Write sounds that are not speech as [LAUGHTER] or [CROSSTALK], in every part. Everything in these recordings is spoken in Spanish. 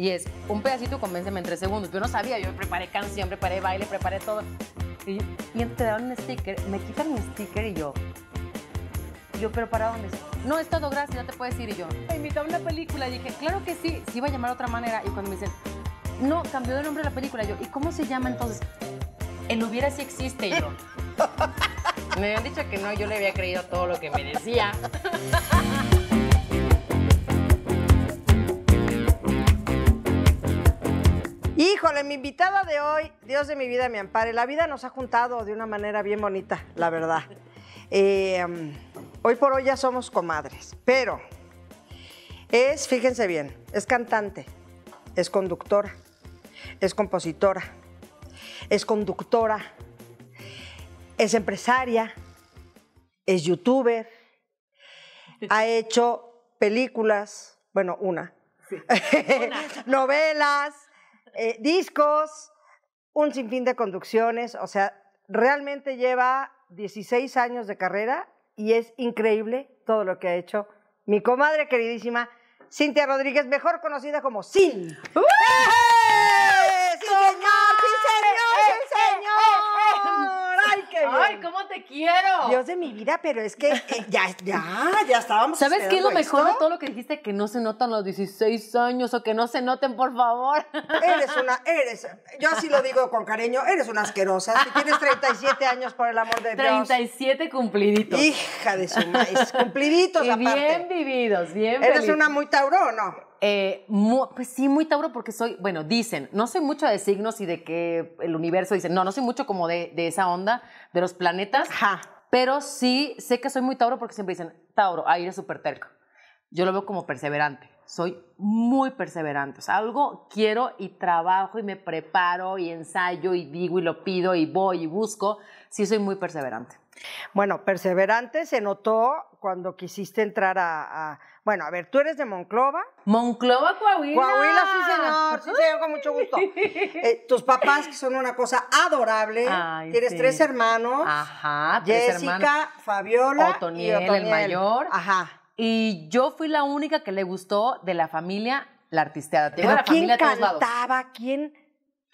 Y es un pedacito, convénceme en tres segundos. Yo no sabía, yo preparé canción, preparé baile, preparé todo. Y, y te dan un sticker, me quitan mi sticker y yo. Yo, pero ¿para dónde? No, es todo, gracias, ya te puedes ir. Y yo, ¿me invitó a una película. Y dije, claro que sí, se iba a llamar de otra manera. Y cuando me dicen, no, cambió de nombre la película. yo, ¿y cómo se llama entonces? El hubiera si existe. Y yo, [LAUGHS] me habían dicho que no, yo le había creído todo lo que me decía. [LAUGHS] Híjole, mi invitada de hoy, Dios de mi vida me ampare. La vida nos ha juntado de una manera bien bonita, la verdad. Em, hoy por hoy ya somos comadres, pero es, fíjense bien, es cantante, es conductora, es compositora, es conductora, es empresaria, es youtuber, ha hecho películas, bueno, una. [LAUGHS] novelas, eh, discos, un sinfín de conducciones, o sea, realmente lleva 16 años de carrera y es increíble todo lo que ha hecho mi comadre queridísima Cintia Rodríguez, mejor conocida como Sin. cómo te quiero! Dios de mi vida, pero es que eh, ya, ya, ya estábamos. ¿Sabes qué es lo mejor de todo lo que dijiste? Que no se notan los 16 años o que no se noten, por favor. Eres una, eres, yo así lo digo con cariño, eres una asquerosa. Si tienes 37 años, por el amor de Dios. 37 cumpliditos. Hija de su maíz, cumpliditos y Bien vividos, bien Eres una muy tauró, ¿no? Eh, pues sí, muy Tauro porque soy, bueno, dicen, no soy mucho de signos y de que el universo dice no, no soy mucho como de, esa onda de los planetas, pero sí sé que soy muy Tauro porque siempre dicen, Tauro, ahí eres súper terco. Yo lo veo como perseverante, soy muy perseverante, o sea, algo quiero y trabajo y me preparo y ensayo y digo y lo pido y voy y busco, sí soy muy perseverante. Bueno, perseverante se notó cuando quisiste entrar a bueno, a ver, tú eres de Monclova. Monclova, Coahuila. Coahuila, sí, señor. Sí, señor, con mucho gusto. [LAUGHS] Eh, tus papás, que son una cosa adorable. Tienes tres hermanos. Ajá, tres Jessica, Fabiola. y el mayor. Ajá. Y yo fui la única que le gustó de la familia la artisteada. familia ¿Quién cantaba? ¿Quién?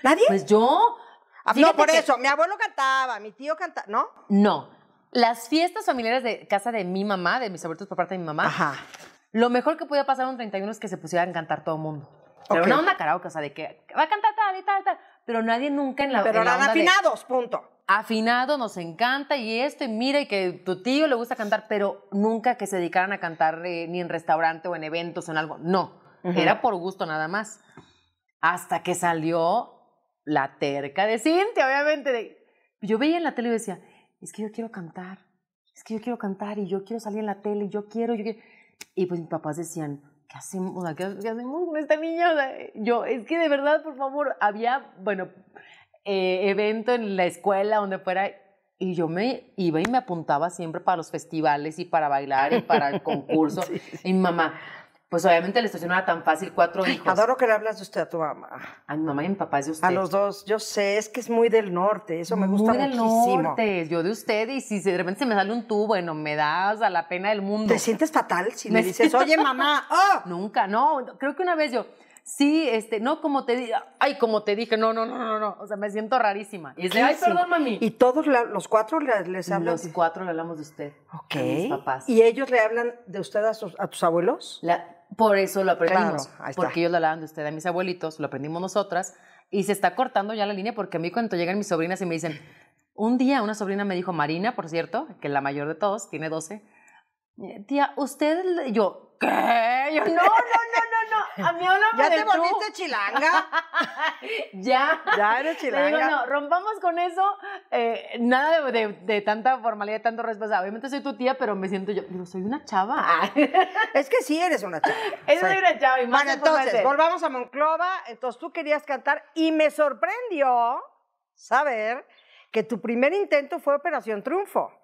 ¿Nadie? Pues yo. Ah, no, por eso. Mi abuelo cantaba, mi tío cantaba, ¿no? No. Las fiestas familiares de casa de mi mamá, de mis abuelos por parte de mi mamá, Ajá. Lo mejor que podía pasar un 31 es que se pusieran a cantar todo el mundo. Pero no una karaoke, o sea, de que va a cantar tal y tal, Pero nadie nunca en la. Pero eran afinados, punto. Afinado, nos encanta y esto, y mira, y que tu tío le gusta cantar, pero nunca que se dedicaran a cantar eh, ni en restaurante o en eventos o en algo. No, era por gusto nada más. Hasta que salió la terca de Cintia, obviamente. yo veía en la tele y decía, es que yo quiero cantar, es que yo quiero cantar y yo quiero salir en la tele y yo quiero, yo quiero. Y pues mis papás decían, ¿qué hacemos? ¿Qué, hacemos con esta niña? yo, es que de verdad, por favor, había, bueno, eh, evento en la escuela, donde fuera, y yo me iba y me apuntaba siempre para los festivales y para bailar y para el [LAUGHS] concurso. Y mi mamá, pues obviamente la le era tan fácil cuatro hijos. Adoro que le hablas de usted a tu mamá. A mi mamá y a mi papá es de usted. A los dos, yo sé, es que es muy del norte, eso me gusta muchísimo. Muy del norte, yo de usted, y si de repente se me sale un tú, bueno, me das a la pena del mundo. ¿Te sientes fatal si me, dices, oye mamá, [LAUGHS] oh. Nunca, no, creo que una vez yo, sí, este, no como te dije, ay, como te dije, no, no, no, no, no, o sea, me siento rarísima. Y dice, ay, perdón, mami. ¿Y todos los cuatro les, hablan? Los cuatro le hablamos de usted. Ok. papás. ¿Y ellos le hablan de usted a, sus, a tus abuelos? La, por eso lo aprendimos. porque ellos lo hablaban de usted a mis abuelitos, lo aprendimos nosotras. Y se está cortando ya la línea porque a mí cuando llegan mis sobrinas y me dicen, un día una sobrina me dijo, Marina, por cierto, que es la mayor de todos, tiene 12, eh, tía, usted, yo, ¿qué? Yo, no, no, no, no, no. A mí gusta. ¿Ya te volviste chilanga? [LAUGHS] ya. Ya eres chilanga. Le digo, no, rompamos con eso. Eh, nada de, de, de, tanta formalidad, tanto responsabilidad. Obviamente soy tu tía, pero me siento yo. Digo, soy una chava. [LAUGHS] es que sí eres una chava. [LAUGHS] Es soy una chava. Y bueno, entonces, volvamos a Monclova. Entonces tú querías cantar y me sorprendió saber que tu primer intento fue Operación Triunfo.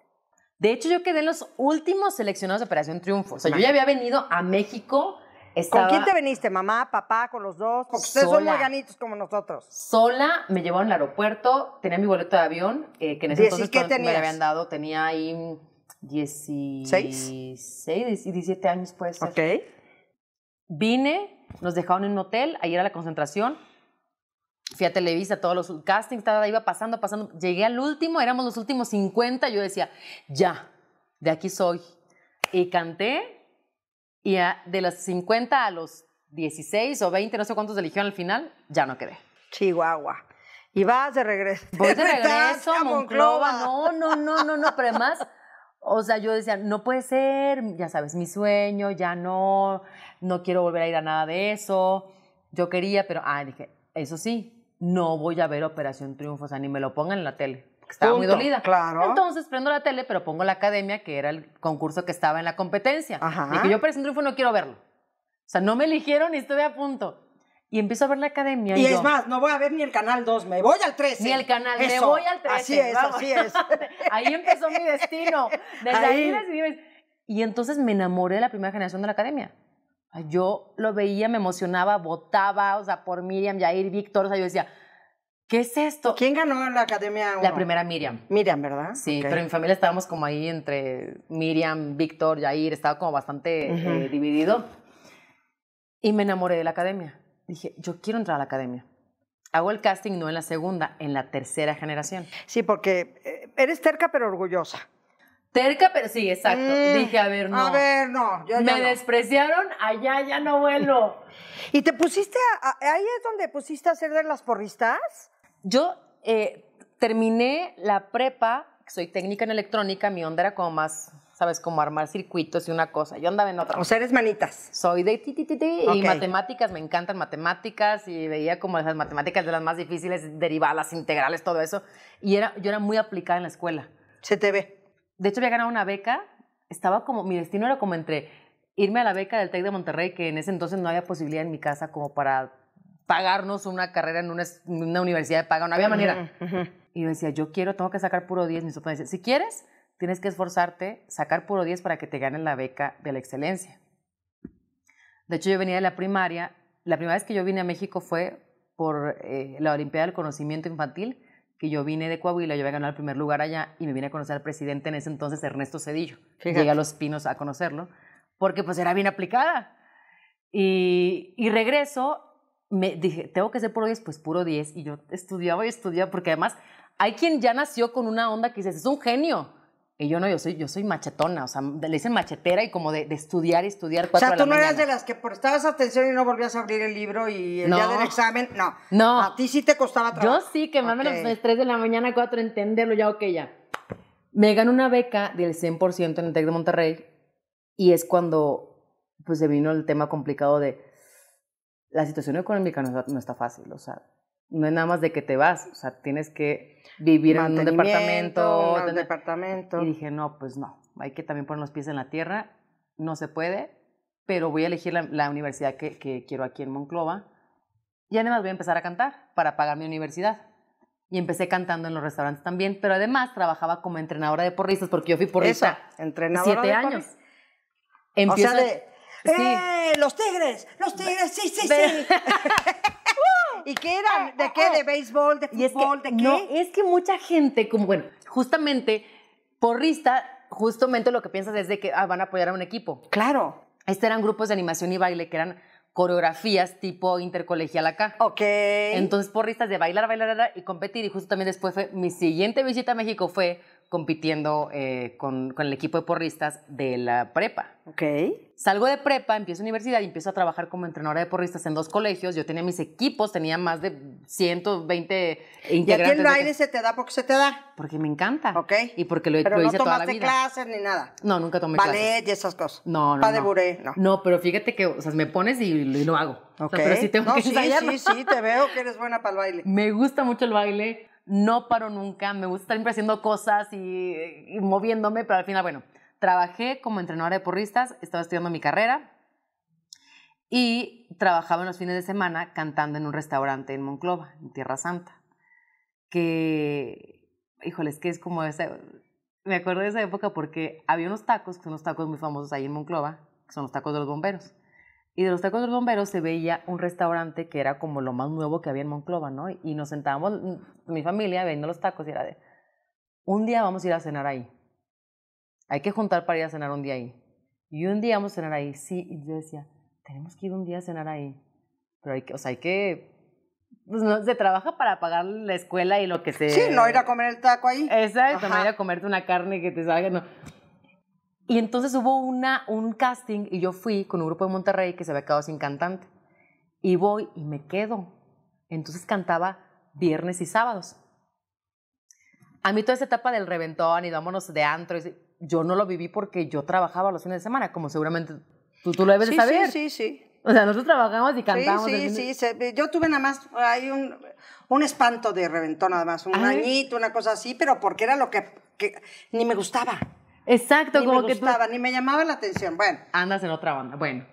De hecho, yo quedé en los últimos seleccionados de Operación Triunfo. O sea, yo ya había venido a México. ¿Con quién te viniste? ¿Mamá, papá, con los dos? Porque ustedes son muy como nosotros. Sola, me llevaron al aeropuerto, tenía mi boleto de avión, eh, que en ese entonces me me habían dado, tenía ahí 16, 16 17 años puede ser. Vine, nos dejaron en un hotel, ahí era la concentración, fui a Televisa, todos los castings, iba pasando, pasando. Llegué al último, éramos los últimos 50. Yo decía, ya, de aquí soy. Y canté, y de los 50 a los 16 o 20, no sé cuántos eligieron al final, ya no quedé. Chihuahua. Y vas de regreso. Voy de [LAUGHS] regreso Monclova. No, no, no, no, no, pero además. O sea, yo decía, no puede ser, ya sabes, mi sueño, ya no, no quiero volver a ir a nada de eso. Yo quería, pero, ah, dije, eso sí, no voy a ver Operación Triunfo, o sea, ni me lo pongan en la tele. Porque estaba muy dolida. Claro. Entonces prendo la tele, pero pongo la academia, que era el concurso que estaba en la competencia. Ajá. Y que yo Operación Triunfo no quiero verlo. O sea, no me eligieron y estuve a punto. Y empiezo a ver la academia. Y, es más, no voy a ver ni el canal 2, me voy al 13. Ni el canal, me voy al 13. Así es, así es. [LAUGHS] ahí empezó mi destino. Desde ahí, ahí decidí. Y entonces me enamoré de la primera generación de la academia. Yo lo veía, me emocionaba, votaba, o sea, por Miriam, Jair, Víctor, o sea, yo decía, ¿qué es esto? ¿Quién ganó en la academia? La primera Miriam. Miriam, ¿verdad? Sí, pero en mi familia estábamos como ahí entre Miriam, Víctor, Jair, estaba como bastante eh, dividido. Y me enamoré de la academia. Dije, yo quiero entrar a la academia. Hago el casting no en la segunda, en la tercera generación. Sí, porque eh, eres terca pero orgullosa. Terca, pero sí, exacto. Mm, Dije, a ver, no. A ver, no. me despreciaron, allá ya no vuelo. [LAUGHS] ¿Y te pusiste, a, ahí es donde pusiste a hacer de las porristas? Yo eh, terminé la prepa, soy técnica en electrónica, mi onda era como más, sabes, como armar circuitos y una cosa. Yo andaba en otra. O sea, eres manitas. Soy de ti, y matemáticas, me encantan matemáticas y veía como esas matemáticas de las más difíciles, derivadas, integrales, todo eso. Y era, yo era muy aplicada en la escuela. Se te ve de hecho había ganado una beca, estaba como, mi destino era como entre irme a la beca del TEC de Monterrey, que en ese entonces no había posibilidad en mi casa como para pagarnos una carrera en una, universidad de paga, no había manera. Y yo decía, yo quiero, tengo que sacar puro 10. Mi papá decía, si quieres, tienes que esforzarte, sacar puro 10 para que te ganen la beca de la excelencia. De hecho, yo venía de la primaria. La primera vez que yo vine a México fue por eh, la Olimpiada del Conocimiento Infantil, que yo vine de Coahuila, yo a ganar el primer lugar allá y me vine a conocer al presidente en ese entonces, Ernesto Cedillo. que llega a Los Pinos a conocerlo, porque pues era bien aplicada. Y, y regreso, me dije, tengo que ser puro 10, pues puro 10. Y yo estudiaba y estudiaba, porque además hay quien ya nació con una onda que dices, es un genio yo no, yo soy, yo soy machetona, o sea, le dicen machetera y como de, estudiar y estudiar cuatro O sea, tú no eras de las que prestabas atención y no volvías a abrir el libro y el día del examen, no. No. A ti sí te costaba trabajo. Yo sí, que más o menos tres de la mañana, cuatro, entenderlo, ya, ok, ya. Me gané una beca del 100% en el TEC de Monterrey y es cuando pues se vino el tema complicado de la situación económica no está, no está fácil, o sea, no es nada más de que te vas, o sea, tienes que vivir en un departamento. En un departamento. Y dije, no, pues no, hay que también poner los pies en la tierra, no se puede, pero voy a elegir la, universidad que, quiero aquí en Monclova y además voy a empezar a cantar para pagar mi universidad. Y empecé cantando en los restaurantes también, pero además trabajaba como entrenadora de porristas, porque yo fui porrista Eso, entrenadora siete de años. o sea, de, eh, los tigres! ¡Los tigres! ¡Sí, sí, sí! [LAUGHS] ¿Y qué eran? Eh, ¿De eh, qué? ¿De eh. béisbol? ¿De fútbol? ¿De qué? No, es que mucha gente, como bueno, justamente porrista, justamente lo que piensas es de que ah, van a apoyar a un equipo. Claro. Este eran grupos de animación y baile que eran coreografías tipo intercolegial acá. Ok. Entonces, porristas de bailar, bailar, bailar y competir. Y justo también después fue, mi siguiente visita a México fue compitiendo eh, con, el equipo de porristas de la prepa. Ok. Salgo de prepa, empiezo universidad y empiezo a trabajar como entrenadora de porristas en dos colegios. Yo tenía mis equipos, tenía más de 120 integrantes. ¿Y el baile se te da porque se te da? Porque me encanta. Ok. Y porque lo, hice toda la vida. no tomaste clases ni nada? No, nunca tomé clases. Ballet y esas cosas. No, no, Pas no. no. pero fíjate que, o sea, me pones y, lo hago. Ok. pero sí tengo que sí, sí, sí, te veo que eres buena para el baile. [LAUGHS] Me gusta mucho el baile no paro nunca, me gusta estar cosas y, moviéndome, pero al final, bueno, trabajé como entrenadora de porristas, estaba estudiando mi carrera y trabajaba en los fines de semana cantando en un restaurante en Monclova, en Tierra Santa, que, híjoles, que es como ese, me acuerdo de esa época porque había unos tacos, que son unos tacos muy famosos ahí en Monclova, que son los tacos de los bomberos. Y de los tacos de los bomberos se veía un restaurante que era como lo más nuevo que había en Monclova, ¿no? Y nos sentábamos, mm, mi familia, viendo los tacos y era de, un día vamos a ir a cenar ahí. Hay que juntar para ir a cenar un día ahí. Y un día vamos a cenar ahí. Sí, y yo decía, tenemos que ir un día a cenar ahí. Pero hay que, o sea, hay que pues no, se trabaja para pagar la escuela y lo que se... Sí, no ir a comer el taco ahí. Exacto, no ir a comerte una carne que te salga. No. Y entonces hubo una, un casting y yo fui con un grupo de Monterrey que se había quedado sin cantante. Y voy y me quedo. Entonces cantaba viernes y sábados. A mí toda esa etapa del reventón y vámonos de antro, yo no lo viví porque yo trabajaba los fines de semana, como seguramente tú, tú lo debes saber. Sí, sí, sí. O sea, nosotros trabajamos y cantamos. Sí, sí, sí. Yo tuve nada más, hay un, un espanto de reventón nada más, un ah, ¿eh? añito, una cosa así, pero porque era lo que ni me gustaba. Exacto, como que gustaba, ni me llamaba la atención. Bueno, andas en otra banda. Bueno.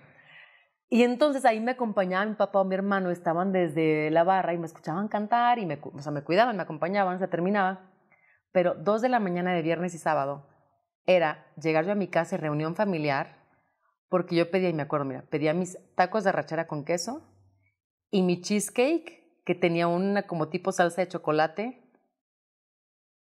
Y entonces ahí me acompañaba mi papá o mi hermano, estaban desde la barra y me escuchaban cantar y me, o sea, me cuidaban, me acompañaban, se terminaba. Pero dos de la mañana de viernes y sábado era llegar yo a mi casa y reunión familiar, porque yo pedía, y me acuerdo, mira, pedía mis tacos de rachera con queso y mi cheesecake, que tenía una como tipo salsa de chocolate,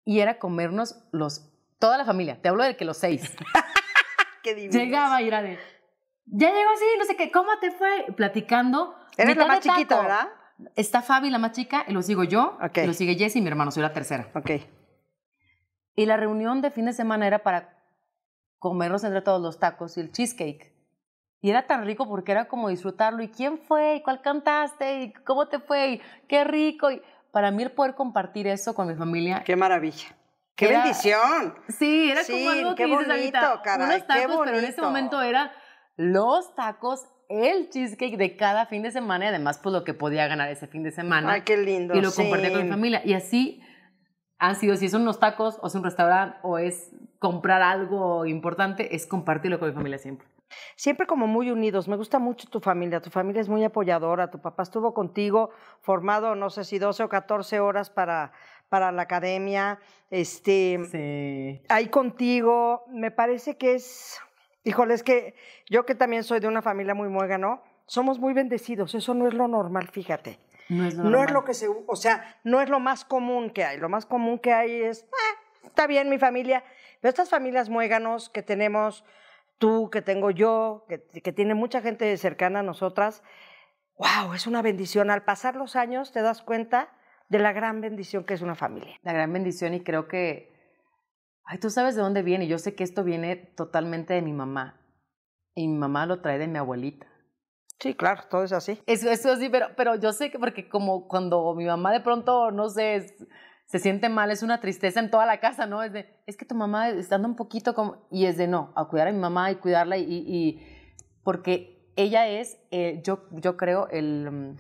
y era comernos los Toda la familia. Te hablo de que los seis. [LAUGHS] Qué divino. Llegaba y era Ya llegó así, no sé qué, ¿cómo te fue? Platicando. Eres la más chiquita, ¿verdad? Está Fabi, la más chica, y lo sigo yo, y lo sigue Jessy, mi hermano, soy la tercera. Ok. Y la reunión de fin de semana era para comernos entre todos los tacos y el cheesecake. Y era tan rico porque era como disfrutarlo. ¿Y quién fue? ¿Y cuál cantaste? ¿Y cómo te fue? ¿Y qué rico? Y para mí el poder compartir eso con mi familia. Qué maravilla. ¡Qué bendición! Sí, era como algo que bonito, dices unos tacos, pero en ese momento era los tacos, el cheesecake de cada fin de semana y además pues lo que podía ganar ese fin de semana. ¡Ay, qué lindo! Y lo compartía con mi familia. Y así han sido, si son unos tacos o es un restaurante o es comprar algo importante, es compartirlo con mi familia siempre. Siempre como muy unidos. Me gusta mucho tu familia. Tu familia es muy apoyadora. Tu papá estuvo contigo formado, no sé si 12 o 14 horas para para la academia, este, sí. ahí contigo, me parece que es, híjole, es que yo que también soy de una familia muy muega, ¿no? Somos muy bendecidos, eso no es lo normal, fíjate. No es lo, no es lo que se, o sea, no es lo más común que hay, lo más común que hay es, ah, está bien mi familia, pero estas familias muéganos que tenemos tú, que tengo yo, que, que tiene mucha gente cercana a nosotras, wow, es una bendición. Al pasar los años te das cuenta de la gran bendición que es una familia. La gran bendición y creo que, ay, tú sabes de dónde viene. Yo sé que esto viene totalmente de mi mamá y mi mamá lo trae de mi abuelita. Sí, claro, todo es así. Eso, es así pero, pero yo sé que porque como cuando mi mamá de pronto, no sé, se siente mal, es una tristeza en toda la casa, ¿no? Es de, es que tu mamá está un poquito como, y es de no, a cuidar a mi mamá y cuidarla y, porque ella es, eh, yo, yo creo, el, mm,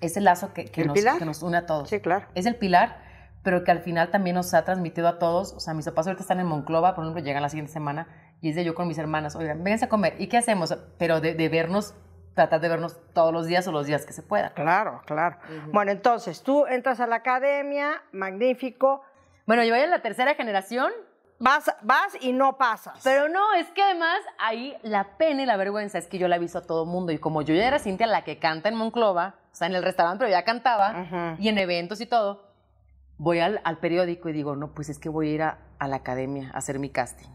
es el lazo que, que, nos, que, nos, une a todos. Sí, claro. Es el pilar, pero que al final también nos ha transmitido a todos. O sea, mis papás ahorita están en Monclova, por ejemplo, llegan la siguiente semana y es de yo con mis hermanas, oigan, vénganse a comer. ¿Y qué hacemos? Pero de, vernos, tratar de vernos todos los días o los días que se pueda. Claro, claro. Bueno, entonces tú entras a la academia, magnífico. Bueno, yo voy a la tercera generación. Vas, vas y no pasas. Pero no, es que además ahí la pena y la vergüenza es que yo la aviso a todo mundo. Y como yo ya era Cintia la que canta en Monclova, o sea, en el restaurante, pero ya cantaba, y en eventos y todo, voy al, al, periódico y digo, no, pues es que voy a ir a, la academia a hacer mi casting.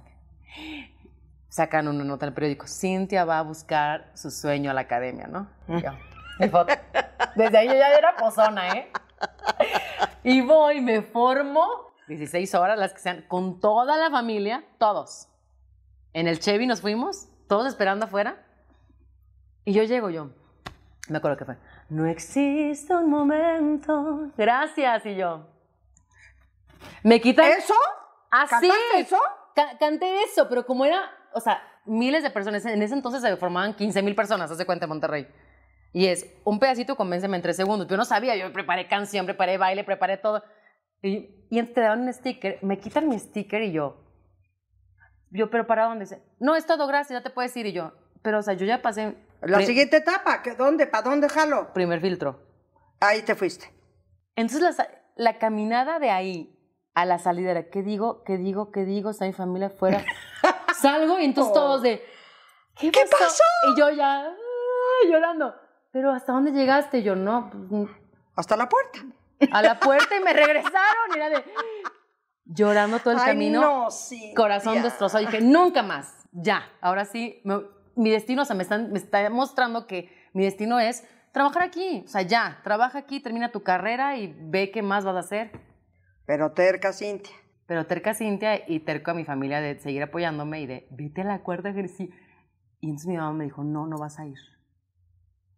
Sacan una nota al periódico, Cintia va a buscar su sueño a la academia, ¿no? yo, [LAUGHS] mi foto. Desde ahí yo ya era pozona, ¿eh? Y voy, me formo, 16 horas, las que sean, con toda la familia, todos. En el Chevy nos fuimos, todos esperando afuera. Y yo llego yo, me acuerdo que fue, no existe un momento. Gracias, y yo. Me quitan. ¿Eso? Así. Ah, ¿Cantaste eso? canté eso, pero como era, o sea, miles de personas. En ese entonces se formaban 15 mil personas, hace cuenta en Monterrey. Y es un pedacito, convénceme en tres segundos. Yo no sabía, yo preparé canción, preparé baile, preparé todo. Y, y te daban un sticker, me quitan mi sticker y yo. Yo, pero ¿para dónde? No, es todo, gracias, ya te puedes ir. Y yo, pero o sea, yo ya pasé la siguiente etapa, ¿qué? ¿dónde? ¿Para dónde jalo? Primer filtro. Ahí te fuiste. Entonces la, caminada de ahí a la salida era, ¿qué digo? ¿Qué digo? ¿Qué digo? Está mi familia afuera. [LAUGHS] Salgo y entonces oh. todos de, ¿qué, pasó? Y yo ya ah, llorando. Pero ¿hasta dónde llegaste? yo no. Pues, Hasta la puerta. A la puerta y me regresaron. era de, llorando todo el camino. No, sí, corazón destrozado. Y dije, nunca más. Ya. Ahora sí, mi destino, o sea, me, están, está mostrando que mi destino es trabajar aquí, o sea, ya, trabaja aquí, termina tu carrera y ve qué más vas a hacer. Pero terca, Cintia. Pero terca Cintia y terco a mi familia de seguir apoyándome y de, vete a la cuerda, sí Y entonces mi mamá me dijo, no, no vas a ir.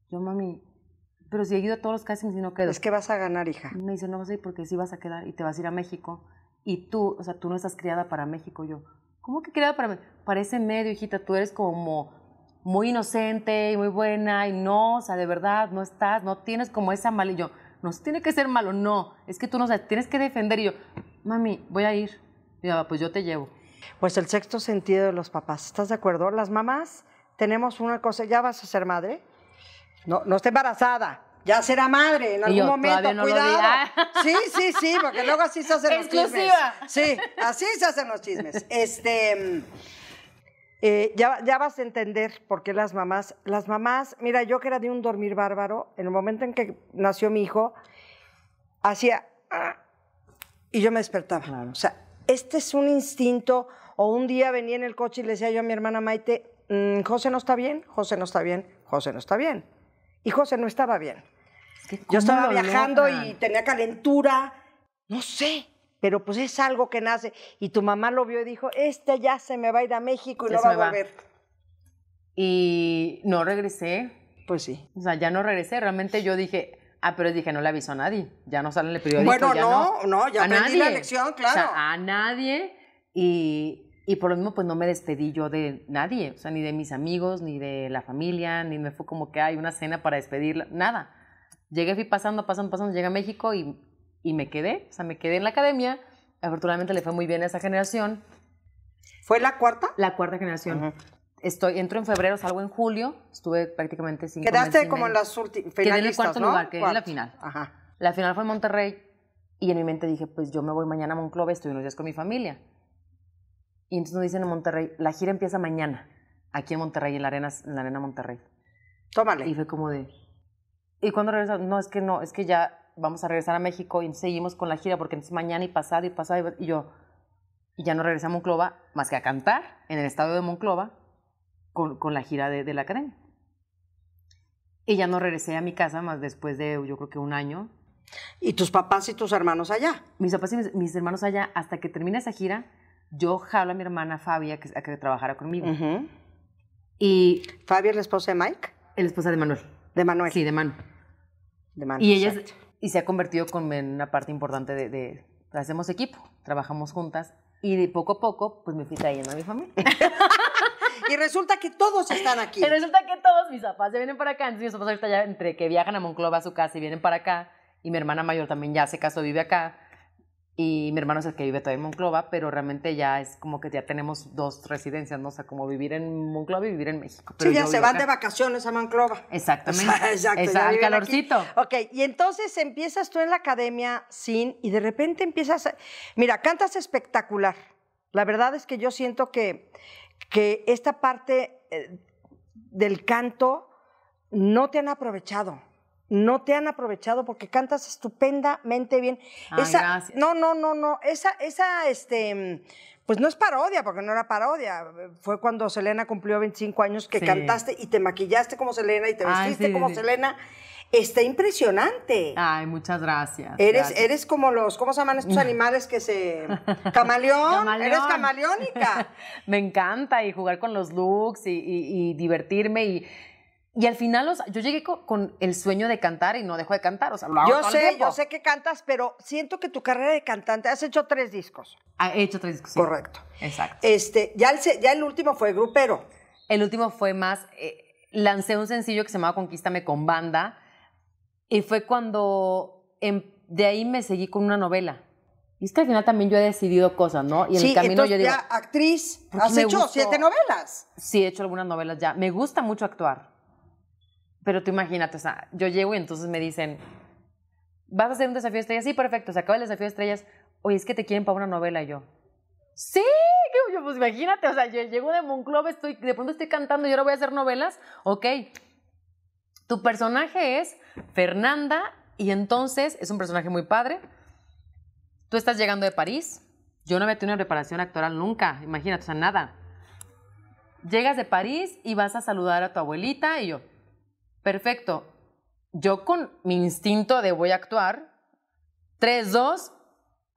Yo, mami, pero si he ido a todos los castings y no quedo. Es que vas a ganar, hija. Me dice, no vas a ir porque sí vas a quedar y te vas a ir a México. Y tú, o sea, tú no estás criada para México. Yo, ¿cómo que criada para México? Parece medio, hijita, tú eres como muy inocente y muy buena y no, o sea, de verdad, no estás, no tienes como esa mala. Y yo, no, tiene que ser malo, no, es que tú no tienes que defender. Y yo, mami, voy a ir. Y ah, pues yo te llevo. Pues el sexto sentido de los papás, ¿estás de acuerdo? Las mamás tenemos una cosa, ya vas a ser madre, no, no está embarazada, ya será madre en algún momento, no cuidado. [LAUGHS] Sí, sí, sí, porque luego así se hacen los chismes. Sí, así se hacen los chismes. Este, eh, ya, vas a entender por qué las mamás, las mamás, mira, yo que era de un dormir bárbaro, en el momento en que nació mi hijo, hacía ah, y yo me despertaba. O sea, este es un instinto, o un día venía en el coche y le decía yo a mi hermana Maite, mm, José no está bien, José no está bien, José no está bien. Y José no estaba bien. yo estaba viajando y tenía calentura, no sé, pero pues es algo que nace. Y tu mamá lo vio y dijo, este ya se me va a ir a México y no va a volver. Y no regresé. Pues sí. O sea, ya no regresé. Realmente yo dije, ah, pero dije, no le avisó a nadie. Ya no sale en el periódico. Bueno, no, no, ya a nadie. la lección, claro. O sea, a nadie. Y, y, por lo mismo, pues no me despedí yo de nadie. O sea, ni de mis amigos, ni de la familia, ni me fue como que hay una cena para despedirla, nada. Llegué, fui pasando, pasando, pasando, llegué a México y y me quedé, o sea, me quedé en la academia. Afortunadamente le fue muy bien a esa generación. ¿Fue la cuarta? La cuarta generación. Estoy, entro en febrero, salgo en julio, estuve prácticamente sin Quedaste como en las últimas Quedé el cuarto lugar, quedé la final. La final fue en Monterrey y en mi mente dije, pues yo me voy mañana a Monclova, estoy unos días con mi familia. Y entonces nos dicen en Monterrey, la gira empieza mañana, aquí en Monterrey, en la Arena, en la arena Monterrey. Tómale. Y fue como de... ¿Y cuando regresas? No, es que no, es que ya vamos a regresar a México y seguimos con la gira porque entonces mañana y pasado y pasado y yo, y ya no regresé a Monclova más que a cantar en el estadio de Monclova con, con la gira de, de, la academia. Y ya no regresé a mi casa más después de yo creo que un año. ¿Y tus papás y tus hermanos allá? Mis papás y mis, hermanos allá, hasta que termina esa gira, yo jalo a mi hermana Fabia que, a trabajara conmigo. y ¿Fabia es la esposa de Mike? La esposa de Manuel. ¿De Manuel? Sí, de Manuel. De Manuel. Y ella es, y se ha convertido como en una parte importante de, hacemos equipo, trabajamos juntas y de poco a poco pues me fui trayendo a mi familia. [LAUGHS] y resulta que todos están aquí. Y resulta que todos mis papás se vienen para acá, entonces mis papás ahorita ya entre que viajan a Monclova a su casa y vienen para acá y mi hermana mayor también ya se casó, vive acá y mi hermano es el que vive todavía en Monclova, pero realmente ya es como que ya tenemos dos residencias, ¿no? O sea, como vivir en Monclova y vivir en México. sí, ya se van de vacaciones a Monclova. Exactamente. [LAUGHS] exacto. calorcito. Ok, y entonces empiezas tú en la academia sin, y de repente empiezas, mira, cantas espectacular. La verdad es que yo siento que, que esta parte eh, del canto no te han aprovechado no te han aprovechado porque cantas estupendamente bien. gracias. No, no, no, no. Esa, esa, este, pues no es parodia, porque no era parodia. Fue cuando Selena cumplió 25 años que cantaste y te maquillaste como Selena y te vestiste como Selena. Está impresionante. Ay, muchas gracias. Eres, eres como los, ¿cómo se llaman estos [LAUGHS] animales que se. Camaleón. Eres camaleónica. [LAUGHS] Me encanta y jugar con los looks y divertirme y y al final, yo llegué con, el sueño de cantar y no dejo de cantar. O sea, yo sé, yo sé que cantas, pero siento que tu carrera de cantante, has hecho tres discos. Ah, he hecho tres discos. Sí. Correcto. Exacto. Este, ya el, ya el último fue grupero. El último fue más, eh, lancé un sencillo que se llamaba Conquístame con banda y fue cuando em, de ahí me seguí con una novela. Y es que al final también yo he decidido cosas, ¿no? Y en sí, el camino yo digo. Ya, actriz, has hecho siete novelas. Sí, he hecho algunas novelas ya. Me gusta mucho actuar. Pero tú imagínate, o sea, yo llego y entonces me dicen, ¿vas a hacer un desafío de estrellas? Sí, perfecto, se acaba el desafío de estrellas. Oye, es que te quieren para una novela yo. Sí, pues imagínate, o sea, yo llego de Monclova, estoy, de pronto estoy cantando y ahora voy a hacer novelas. Ok, tu personaje es Fernanda y entonces es un personaje muy padre. Tú estás llegando de París. Yo no había tenido una preparación actoral nunca, imagínate, o sea, nada. Llegas de París y vas a saludar a tu abuelita y yo, perfecto. Yo con mi instinto de voy a actuar, tres, dos,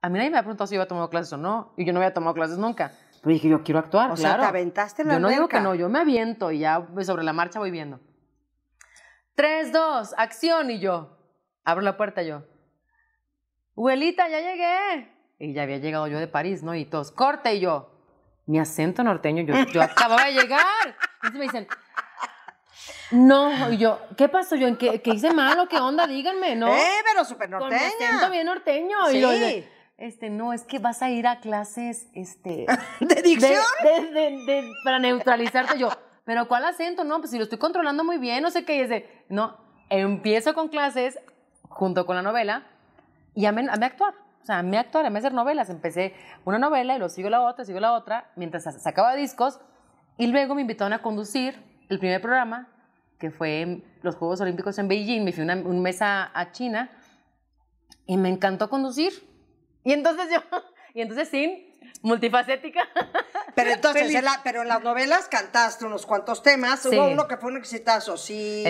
a mí nadie me ha preguntado si iba a tomar clases o no, y yo no había tomado clases nunca. Pero dije, yo quiero actuar, o sea, te aventaste la Yo no digo que no, yo me aviento y ya sobre la marcha voy viendo. tres, dos, acción, y yo, abro la puerta yo. Abuelita, ya llegué. Y ya había llegado yo de París, ¿no? Y todos, corte, y yo, mi acento norteño, yo, yo acababa de llegar. Entonces me dicen, no, yo, ¿qué pasó? Yo, ¿qué, qué hice malo? ¿Qué onda? Díganme, ¿no? Eh, pero súper norteño Con bien norteño. Sí. este, no, es que vas a ir a clases, este... [LAUGHS] ¿De dicción? para neutralizarte yo. Pero ¿cuál acento? No, pues si lo estoy controlando muy bien, no sé qué. Y es no, empiezo con clases junto con la novela y a mí actuar. O sea, a mí actuar, a mí hacer novelas. Empecé una novela y luego sigo la otra, sigo la otra, mientras sacaba discos. Y luego me invitaron a conducir el primer programa que fue los Juegos Olímpicos en Beijing, me fui una, un mes a, China y me encantó conducir. Y entonces yo, [LAUGHS] y entonces sí, multifacética. Pero [LAUGHS] entonces, en pero en las novelas cantaste unos cuantos temas. Hubo uno que fue un exitazo, sí.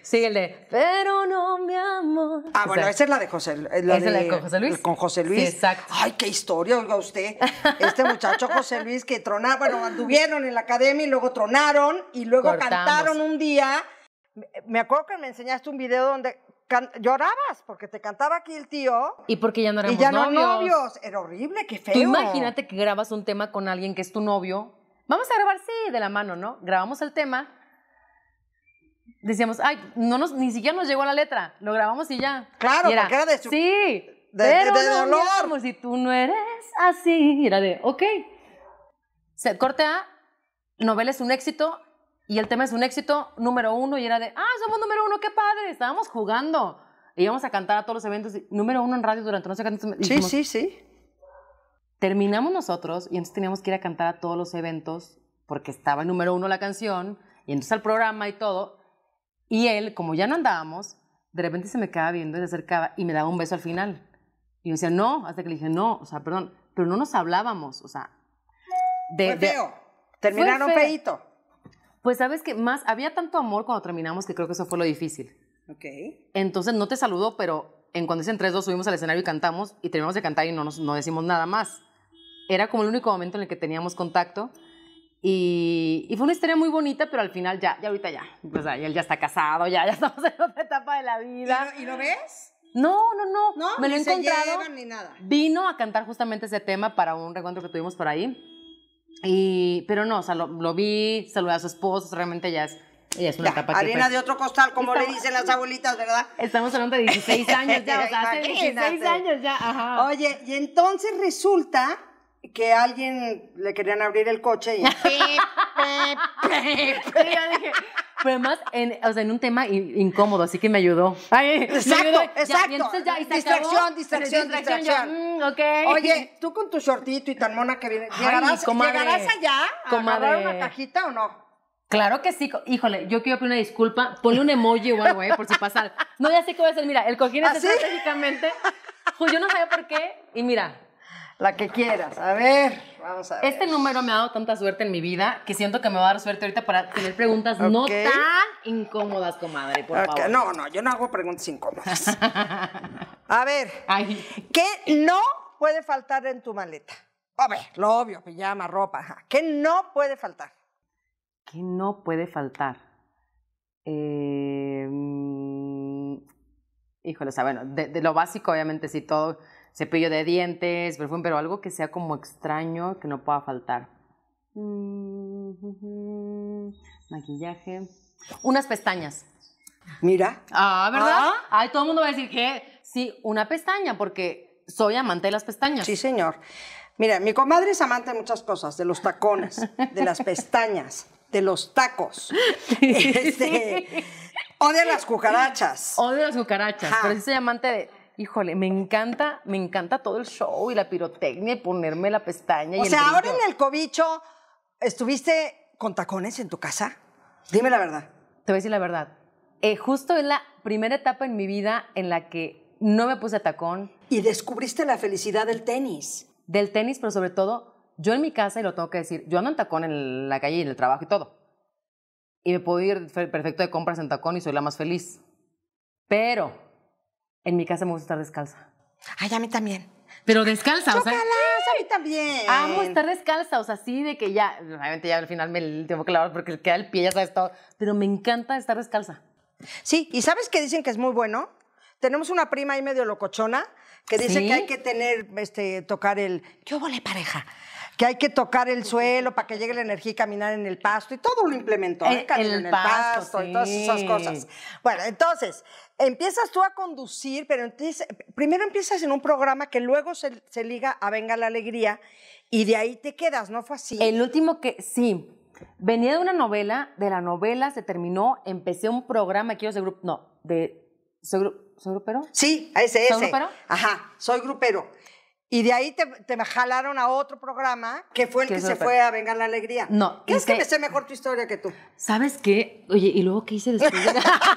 sí, el de Pero no, me amor. Ah, bueno, esa es la de José, eh, la de, la de con José Luis. Con José Luis. exacto. Ay, qué historia, oiga usted. Este muchacho José Luis que tronó bueno, anduvieron en la academia y luego tronaron y luego cantaron un día me acuerdo que me enseñaste un video donde llorabas porque te cantaba aquí el tío. Y porque ya no éramos y ya novios. novios. Era horrible, qué feo. imagínate que grabas un tema con alguien que es tu novio. Vamos a grabar, sí, de la mano, ¿no? Grabamos el tema. Decíamos, ay, no nos, ni siquiera nos llegó la letra. Lo grabamos y ya. Claro, porque era de su. Sí, de, pero tú no eres así. era de, ok. Se, corte A, novela es un éxito, y el tema es un éxito número uno y era de, ah, somos número uno, qué padre, estábamos jugando. Y íbamos a cantar a todos los eventos, número uno en radio durante no sé cuántos Sí, sí, sí. Terminamos nosotros y entonces teníamos que ir a cantar a todos los eventos porque estaba el número uno la canción y entonces al programa y todo. Y él, como ya no andábamos, de repente se me quedaba viendo y se acercaba y me daba un beso al final. Y yo decía, no, hasta que le dije, no, o sea, perdón, pero no nos hablábamos, o sea. De, fue terminaron feito. Pues sabes que más, había tanto amor cuando terminamos que creo que eso fue lo difícil. Ok. Entonces no te saludó, pero en cuando dicen 3, 2 subimos al escenario y cantamos y terminamos de cantar y no, nos, no decimos nada más. Era como el único momento en el que teníamos contacto. Y, y, fue una historia muy bonita, pero al final ya, ya ahorita ya. Pues ahí él ya está casado, ya, ya [LAUGHS] estamos en otra etapa de la vida. ¿Y lo, ves? No, no, no. No, me lo he encontrado. ni nada. Vino a cantar justamente ese tema para un reencuentro que tuvimos por ahí. Y, pero no, o sea, lo, vi, saludé a su esposo, realmente ya es, ella es una ya, etapa Arena de otro costal, como le dicen las abuelitas, ¿verdad? Estamos hablando de 16 [LAUGHS] años ya, o sea, hace 16 años ya, ajá. Oye, y entonces resulta que alguien le querían abrir el coche y... [LAUGHS] Pero [LAUGHS] más en, o sea, en un tema incómodo, así que me ayudó. Ay, eh, exacto, exacto. Y entonces ya, y distracción, distracción, distracción, distracción. Mm, yo, okay. Oye, tú con tu shortito y tan mona que vienes, ¿llegarás, ¿llegarás allá a comadre. agarrar una cajita o no? Claro que sí. Híjole, yo quiero pedir una disculpa. Ponle un emoji o algo, eh, Por si pasa. No, ya sé qué voy a hacer. Mira, el cojín es ¿Ah, estratégicamente. Pues yo no sabía por qué. Y mira, la que quieras. A ver, vamos a ver. Este número me ha dado tanta suerte en mi vida que siento que me va a dar suerte ahorita para tener preguntas no tan incómodas, comadre, por favor. No, no, yo no hago preguntas incómodas. [LAUGHS] a ver, ¿qué no puede faltar en tu maleta? A ver, lo obvio, pijama, ropa, ¿Qué no puede faltar? ¿Qué no puede faltar? Em, híjole, o sea, bueno, de, de, lo básico, obviamente, sí, todo, cepillo de dientes, perfume, pero algo que sea como extraño, que no pueda faltar. Mm, Maquillaje. Unas pestañas. Mira. Ah, ¿verdad? Ah. Ay, todo el mundo va a decir que sí, una pestaña, porque soy amante de las pestañas. Sí, señor. Mira, mi comadre es amante de muchas cosas, de los tacones, de las pestañas, de los tacos. [LAUGHS] Este, o odia las cucarachas. O de las cucarachas, pero sí soy amante de híjole, me encanta, me encanta todo el show y la pirotecnia y ponerme la pestaña. O sea, ahora en el cobicho, ¿estuviste con tacones en tu casa? Dime la verdad. Te voy a decir la verdad. Eh, justo es la primera etapa en mi vida en la que no me puse tacón. Y descubriste la felicidad del tenis. Del tenis, pero sobre todo, yo en mi casa, y lo tengo que decir, yo ando en tacón en la calle, y en el trabajo y todo. Y me puedo ir perfecto de compras en tacón y soy la más feliz. Pero en mi casa me gusta estar descalza. Ay, a mí también. Pero descalza, o sea. a mí también. Amo estar descalza, o sea, sí, de que ya, realmente ya al final me tengo que lavar porque queda el pie, ya sabes todo. Pero me encanta estar descalza. Sí, y ¿sabes que dicen que es muy bueno? Tenemos una prima ahí medio locochona que dice que hay que tener, este, tocar el yo volé pareja que hay que tocar el suelo para que llegue la energía y caminar en el pasto y todo lo implementó. ¿eh? El, en el pasto, y todas esas cosas. Bueno, entonces, empiezas tú a conducir, pero entonces, primero empiezas en un programa que luego se, liga a Venga la Alegría y de ahí te quedas, ¿no fue así? El último que, sí, venía de una novela, de la novela se terminó, empecé un programa, quiero ser grupo, no, de, soy, grupero. Sí, ese, ese. ¿Soy grupero? Ajá, soy grupero. Y de ahí te, te, jalaron a otro programa, que fue el que se fue a Venga la Alegría. No. ¿Qué es que, me sé mejor tu historia que tú? ¿Sabes qué? Oye, ¿y luego qué hice después? [LAUGHS]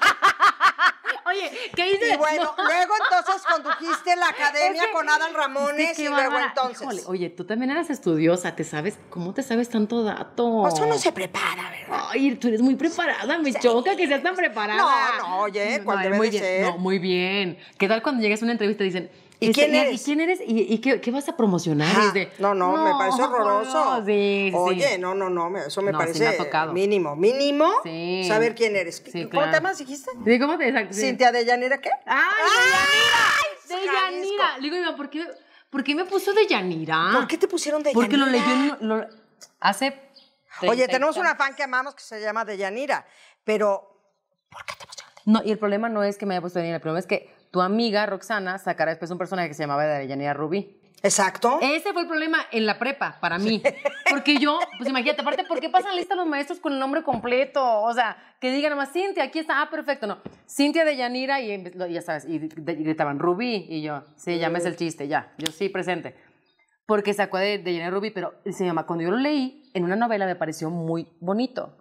Oye, ¿qué hice? Y bueno, luego entonces condujiste la academia con Adam Ramones y luego entonces. oye, tú también eras estudiosa, ¿te sabes? ¿Cómo te sabes tanto dato? Eso pues no se prepara, ¿verdad? Ay, tú eres muy preparada, me choca que seas tan preparada. No, no, oye, mm, cuando no, muy muy bien. ¿Qué tal cuando llegas a una entrevista y dicen, este, ¿Y, quién eres? ¿Y qué, vas a promocionar? no, no, me parece [LAUGHS] horroroso. Oye, no, no, no, eso me parece mínimo, mínimo saber quién eres. ¿Cómo te llamas, dijiste? ¿Cómo te Cintia de Yanira, ¿qué? ¡Ay, de Yanira! de Yanira! Le digo, ¿por qué, ¿por qué me puso de Yanira? ¿Por qué te pusieron de Porque Yanira? Porque lo leyó hace... Oye, tenemos una fan que amamos que se llama de Yanira, pero ¿por qué te pusieron de No, y el problema no es que me haya puesto de Yanira, el problema es que tu amiga Roxana sacará después un personaje que se llamaba de Rubí. Exacto. Ese fue el problema en la prepa para mí. [LAUGHS] Porque yo, pues imagínate, aparte, ¿por qué pasan listas los maestros con el nombre completo? O sea, que digan nomás, Cintia, aquí está, ah, perfecto. No, Cintia de y ya sabes, y gritaban Rubí, y yo, sí, ya me es el chiste, ya, yo sí, presente. Porque sacó de, de Rubí, pero se llama, cuando yo lo leí, en una novela me pareció muy bonito.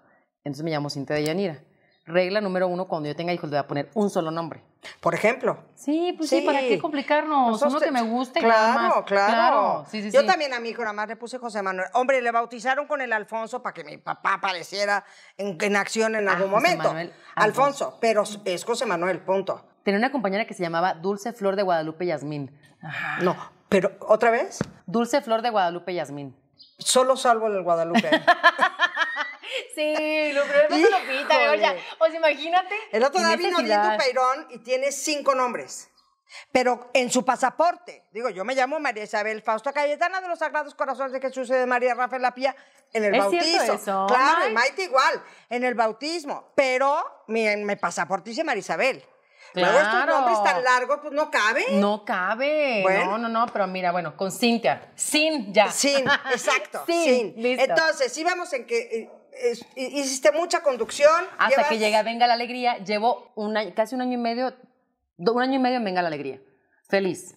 Entonces me llamó Cintia de regla número uno, cuando yo tenga hijos, le voy a poner un solo nombre. Por ejemplo. Sí, pues sí, ¿para qué complicarnos? Uno que me guste. Claro, claro. claro. yo también a mi hijo nada más le puse José Manuel. Hombre, le bautizaron con el Alfonso para que mi papá apareciera en, acción en ah, algún José momento. Manuel, Alfonso. pero es José Manuel, punto. Tenía una compañera que se llamaba Dulce Flor de Guadalupe Yasmín. Ajá. Ah. No, pero otra vez. Dulce Flor de Guadalupe Yasmín. Solo salvo el Guadalupe. [LAUGHS] sí, lo primero es O sea, imagínate. El otro día vino Oriendo Peirón y tiene cinco nombres. Pero en su pasaporte, digo, yo me llamo María Isabel Fausto Cayetana de los Sagrados Corazones de Jesús de María Rafael Lapía Pía en el ¿Es Claro, Maite igual, en el bautismo. Pero mi, mi pasaporte dice María Isabel. Claro. Luego estos nombres tan largos, pues no cabe. No cabe. Bueno. No, no, no, pero mira, bueno, con Cintia. Sin ya. Sin, [LAUGHS] exacto. sin. sin. Entonces, íbamos en que eh, hiciste mucha conducción. Hasta que llega Venga la Alegría, llevo casi un año y medio, un año y medio en Venga la Alegría. Feliz.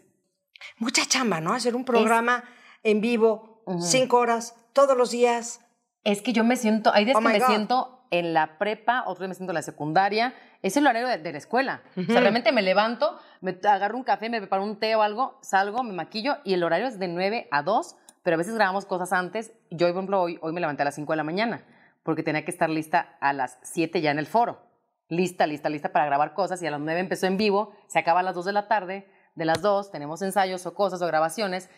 Mucha chamba, ¿no? Hacer un programa en vivo, cinco horas, todos los días. Es que yo me siento, hay días oh me siento en la prepa, otros me siento en la secundaria. Es el horario de, la escuela. simplemente realmente me levanto, me agarro un café, me preparo un té o algo, salgo, me maquillo y el horario es de 9 a 2, pero a veces grabamos cosas antes. Yo, por ejemplo, hoy, hoy me levanté a las 5 de la mañana porque tenía que estar lista a las 7 ya en el foro. Lista, lista, lista para grabar cosas y a las 9 empezó en vivo, se acaba a las 2 de la tarde, de las 2 tenemos ensayos o cosas o grabaciones.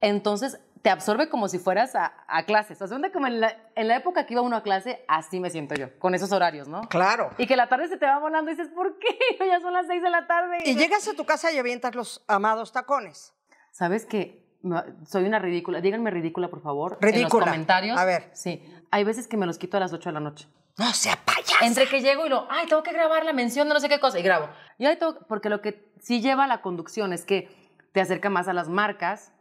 Entonces te absorbe como si fueras a, clases. O sea, como en la, en la, época que iba uno a clase, así me siento yo, con esos horarios, ¿no? Claro. Y que la tarde se te va volando y dices, ¿por qué? [LAUGHS] Ya son las 6 de la tarde. Y llegas a tu casa y avientas los amados tacones. ¿Sabes qué? soy una ridícula. Díganme ridícula, por favor. Ridícula. En los comentarios. A ver. Sí. Hay veces que me los quito a las 8 de la noche. No sea apayas. Entre que llego y lo, ay, tengo que grabar la mención no sé qué cosa y grabo. Y ahí porque lo que sí lleva la conducción es que te acerca más a las marcas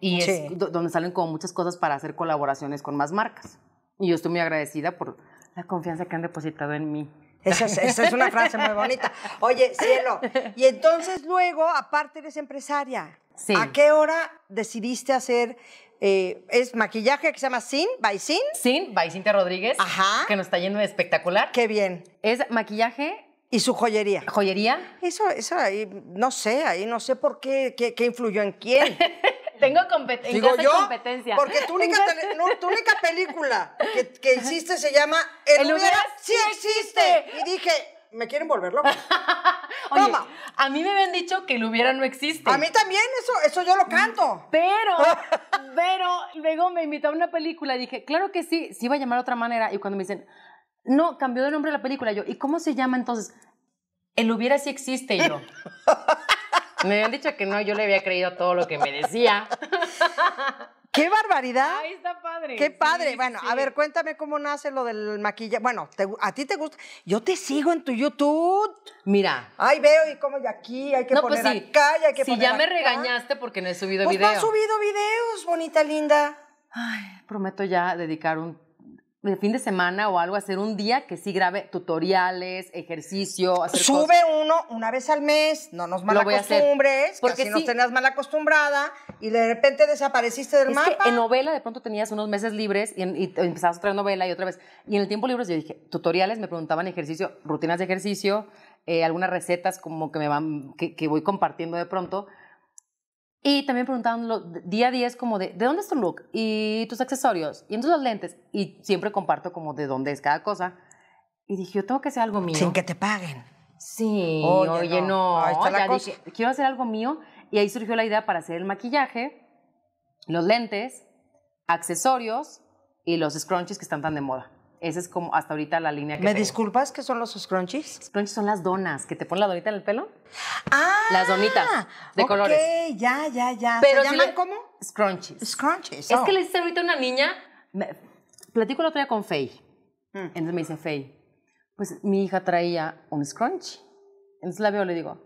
y es donde salen como muchas cosas para hacer colaboraciones con más marcas. Y yo estoy muy agradecida por la confianza que han depositado en mí. Esa es, esa es, una frase muy bonita. Oye, cielo, y entonces luego, aparte eres empresaria. ¿A qué hora decidiste hacer eh, es maquillaje que se llama Sin by Sin. Sin by Cintia Rodríguez. Ajá. Que nos está yendo de espectacular. Qué bien. Es maquillaje. Y su joyería. ¿Joyería? Eso, eso ahí, no sé, ahí no sé por qué, qué, influyó en quién. [LAUGHS] Tengo competencia. Digo yo, competencia. Porque tu única, película que, hiciste se llama [LAUGHS] El, El sí existe. Y dije, me quieren volver [LAUGHS] Oye, a mí me habían dicho que el hubiera no existe. A mí también, eso, eso yo lo canto. Pero, [LAUGHS] pero luego me invitó a una película dije, claro que sí, sí iba a llamar de otra manera. Y cuando me dicen, no, cambió de nombre la película, yo, ¿y cómo se llama entonces? El hubiera sí existe, yo. [LAUGHS] me habían dicho que no, yo le había creído todo lo que me decía. ¡Qué barbaridad! Ahí está padre. ¡Qué padre! bueno, a ver, cuéntame cómo nace lo del maquillaje. Bueno, a ti te gusta. Yo te sigo en tu YouTube. Mira. Ay, veo y cómo? y aquí hay que pues poner acá hay que si ya me regañaste porque no he subido pues no has subido videos, bonita linda. Ay, prometo ya dedicar un de fin de semana o algo, hacer un día que sí grabe tutoriales, ejercicio, hacer Sube uno una vez al mes, no nos malacostumbres, porque si no, nos tenías mal acostumbrada y de repente desapareciste del es en novela de pronto tenías unos meses libres y, empezabas otra novela y otra vez. Y en el tiempo libre yo dije, tutoriales, me preguntaban ejercicio, rutinas de ejercicio, eh, algunas recetas como que me van, que voy compartiendo de pronto y también preguntaban día a día es como de, ¿de dónde es tu look? Y tus accesorios, y entonces los lentes. Y siempre comparto como de dónde es cada cosa. Y dije, yo tengo que hacer algo mío. Sin que te paguen. Sí, oye, no. quiero hacer algo mío. Y ahí surgió la idea para hacer el maquillaje, los lentes, accesorios y los scrunchies que están tan de moda. Esa es como hasta ahorita la línea que ¿Me disculpas qué son los scrunchies? Scrunchies son las donas, que te ponen la dorita en el pelo. Ah. Las donitas de okay, colores. ya, ya, ya. Pero ¿Se llaman cómo? Scrunchies. Scrunchies. Es oh. que le hice ahorita a una niña, platico la otra día con Faye. Mm. Entonces me dice Faye, pues mi hija traía un scrunchie. Entonces la veo y le digo,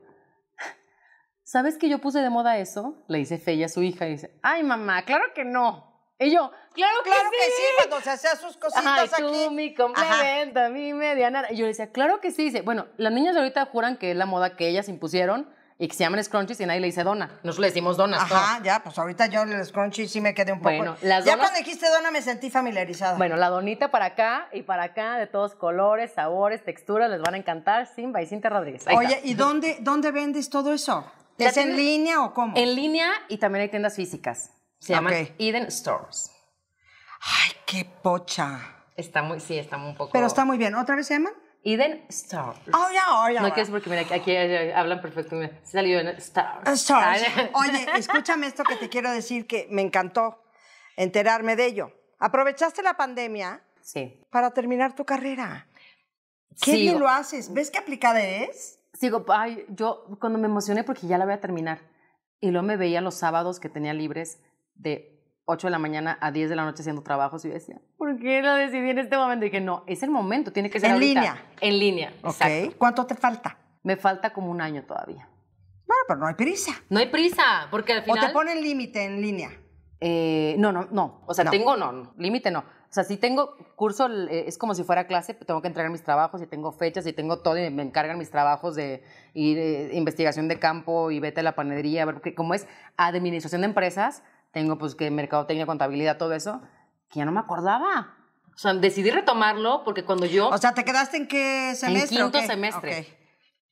¿sabes que yo puse de moda eso? Le dice Faye a su hija y dice, ay mamá, claro que no. Y yo, claro que sí. Claro que sí, cuando pues, se hacía sus cositas Ajá, tú, mi complemento, mi media Y yo le decía, claro que sí. Dice, bueno, las niñas ahorita juran que es la moda que ellas impusieron y que se llaman scrunchies y nadie le dice dona. Nosotros le decimos donas. Ajá, ya, pues ahorita yo el scrunchie sí me quedé un poco. Bueno, las donas. ya cuando dijiste dona me sentí familiarizada. Bueno, la donita para acá y para acá, de todos colores, sabores, texturas, les van a encantar. Simba y Cinta Rodríguez. Oye, ¿y dónde, dónde vendes todo eso? ¿Es en línea o cómo? En línea y también hay tiendas físicas. Se llaman Eden Stars. Ay, qué pocha. Está muy, sí, está un poco. Pero está muy bien. ¿Otra vez se llaman? Eden Stars. Oh, ya, oh, ya. No quieres porque, mira, aquí hablan perfectamente. Se salió en Stars. Oye, [LAUGHS] escúchame esto que te quiero decir que me encantó enterarme de ello. Aprovechaste la pandemia sí. para terminar tu carrera. ¿Qué lo haces? ¿Ves qué aplicada es? Sigo, ay, yo cuando me emocioné porque ya la voy a terminar y luego me veía los sábados que tenía libres de 8 de la mañana a 10 de la noche haciendo trabajos y decía, ¿por qué lo decidí en este momento? Y dije, no, es el momento, tiene que ser. En línea. En línea. Ok. ¿Cuánto te falta? Me falta como un año todavía. Bueno, pero no hay prisa. No hay prisa, porque al final. O te ponen límite en línea. Eh, no, no, no. O sea, tengo, no, límite no. O sea, si tengo curso, eh, es como si fuera clase, pues tengo que entregar mis trabajos y tengo fechas y tengo todo y me encargan mis trabajos de ir eh, investigación de campo y vete a la panadería, ver, porque como es administración de empresas, tengo pues que mercadotecnia, contabilidad, todo eso, que ya no me acordaba. O sea, decidí retomarlo porque cuando yo... O sea, ¿te quedaste en qué semestre? En quinto semestre.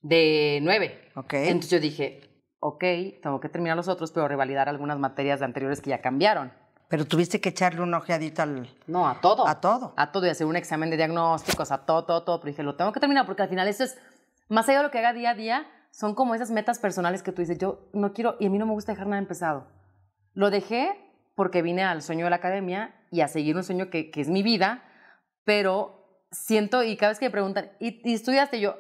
De nueve. Ok. Entonces yo dije, ok, tengo que terminar los otros, pero revalidar algunas materias de anteriores que ya cambiaron. Pero tuviste que echarle una ojeadita al... No, a todo. A todo. A todo y hacer un examen de diagnósticos, a todo, todo, todo. Pero dije, lo tengo que terminar porque al final eso es, más allá de lo que haga día a día, son como esas metas personales que tú dices, yo no quiero y a mí no me gusta dejar nada empezado. Lo dejé porque vine al sueño de la academia y a seguir un sueño que, es mi vida, pero siento, y cada vez que me preguntan, ¿y, estudiaste? Yo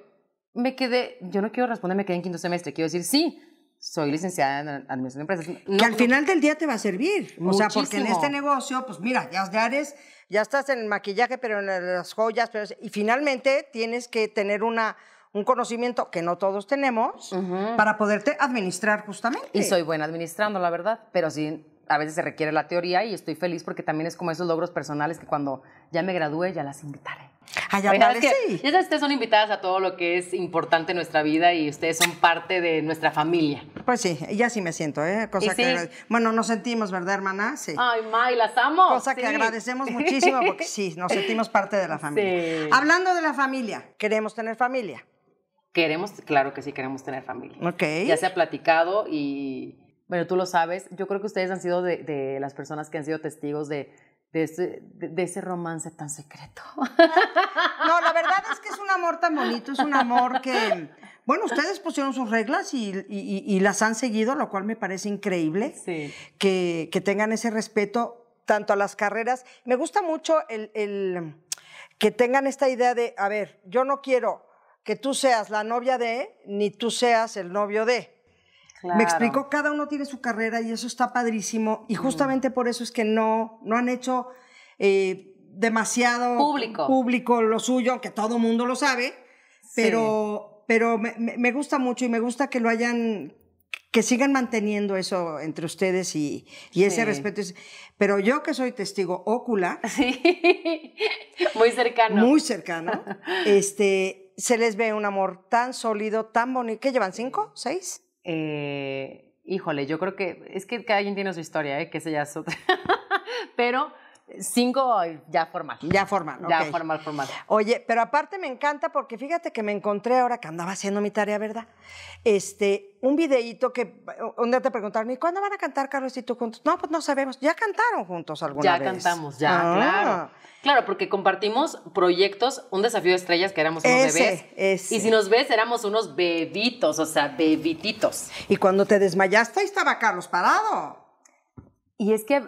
me quedé, yo no quiero responder, me quedé en quinto semestre, quiero decir, sí, soy licenciada en administración de empresas. que al final del día te va a servir, muchísimo. o sea, porque en este negocio, pues mira, ya, ya eres, ya estás en el maquillaje, pero en las joyas, pero, y finalmente tienes que tener una un conocimiento que no todos tenemos para poderte administrar justamente. Y soy buena administrando, la verdad, pero sí, a veces se requiere la teoría y estoy feliz porque también es como esos logros personales que cuando ya me gradúe ya las invitaré. Ay, ah, ya, sí. que, ustedes son invitadas a todo lo que es importante en nuestra vida y ustedes son parte de nuestra familia. Pues sí, ya sí me siento, ¿eh? Cosa que Bueno, nos sentimos, ¿verdad, hermana? Sí. Ay, May, las amo. Cosa que agradecemos [LAUGHS] muchísimo porque sí, nos sentimos parte de la familia. Hablando de la familia, queremos tener familia queremos, claro que sí queremos tener familia. Ya se ha platicado y, bueno, tú lo sabes, yo creo que ustedes han sido de, las personas que han sido testigos de, de, este, ese, romance tan secreto. [LAUGHS] No, la verdad es que es un amor tan bonito, es un amor que, bueno, ustedes pusieron sus reglas y, las han seguido, lo cual me parece increíble sí. que, tengan ese respeto tanto a las carreras. Me gusta mucho el, el que tengan esta idea de, a ver, yo no quiero que tú seas la novia de, ni tú seas el novio de. Me explicó, cada uno tiene su carrera y eso está padrísimo. Y mm. justamente por eso es que no, no han hecho eh, demasiado público. lo suyo, aunque todo mundo lo sabe. Pero, pero me, gusta mucho y me gusta que lo hayan, que sigan manteniendo eso entre ustedes y, y ese respeto. Pero yo que soy testigo ócula. [LAUGHS] Sí. muy cercano. Muy cercano. este, se les ve un amor tan sólido, tan bonito. ¿Qué llevan? ¿Cinco? ¿Seis? Eh, híjole, yo creo que es que cada quien tiene su historia, ¿eh? que se ya otra. [LAUGHS] Pero Cinco ya formal. Ya formal, Ya forma, formal, Oye, pero aparte me encanta porque fíjate que me encontré ahora que andaba haciendo mi tarea, ¿verdad? Este, un videíto que te preguntaron, ¿y cuándo van a cantar Carlos y tú juntos? No, pues no sabemos. Ya cantaron juntos alguna ya vez. Ya cantamos, ya, ah. claro. Claro, porque compartimos proyectos, un desafío de estrellas que éramos unos bebés. Y si nos ves, éramos unos bebitos, o sea, bebititos. Y cuando te desmayaste, ahí estaba Carlos parado. Y es que